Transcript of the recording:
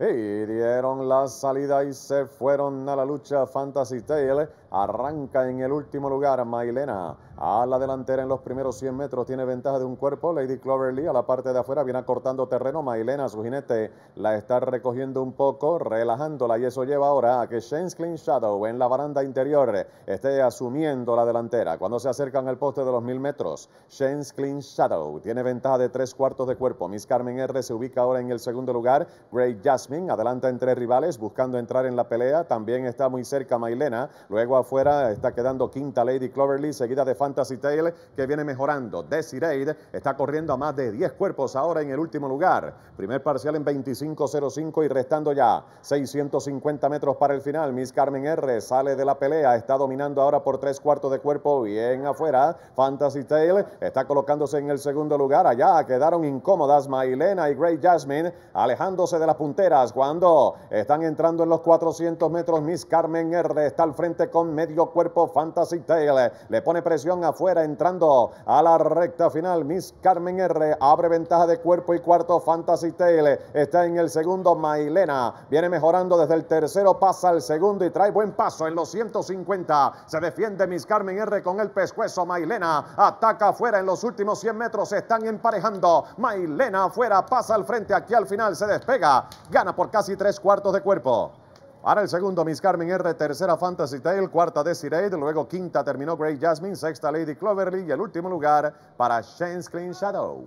y dieron la salida y se fueron a la lucha Fantasy Tale Arranca en el último lugar Mailena. A la delantera en los primeros 100 metros tiene ventaja de un cuerpo. Lady Cloverly a la parte de afuera viene cortando terreno. Mailena, su jinete, la está recogiendo un poco, relajándola y eso lleva ahora a que Shane Clean Shadow en la baranda interior esté asumiendo la delantera. Cuando se acercan al poste de los mil metros, Shane Clean Shadow tiene ventaja de tres cuartos de cuerpo. Miss Carmen R se ubica ahora en el segundo lugar. Great Jasmine adelanta entre rivales buscando entrar en la pelea. También está muy cerca Mailena. Luego afuera, está quedando quinta Lady Cloverly, seguida de Fantasy Tail que viene mejorando. Desiree está corriendo a más de 10 cuerpos ahora en el último lugar. Primer parcial en 25.05 y restando ya 650 metros para el final. Miss Carmen R sale de la pelea, está dominando ahora por tres cuartos de cuerpo, bien afuera. Fantasy Tail está colocándose en el segundo lugar. Allá quedaron incómodas Mailena y Gray Jasmine, alejándose de las punteras cuando están entrando en los 400 metros. Miss Carmen R está al frente con medio cuerpo Fantasy Tail. Le pone presión afuera entrando a la recta final. Miss Carmen R abre ventaja de cuerpo y cuarto. Fantasy Tail está en el segundo. Mailena viene mejorando desde el tercero. Pasa al segundo y trae buen paso en los 150. Se defiende Miss Carmen R con el pescuezo. Mailena ataca afuera en los últimos 100 metros. Se están emparejando. Mailena afuera pasa al frente. Aquí al final se despega. Gana por casi tres cuartos de cuerpo. Para el segundo, Miss Carmen R. Tercera, Fantasy Tale. Cuarta, Desiree. Luego, quinta, terminó Grey Jasmine. Sexta, Lady Cloverly. Y el último lugar para Shane's Clean Shadow.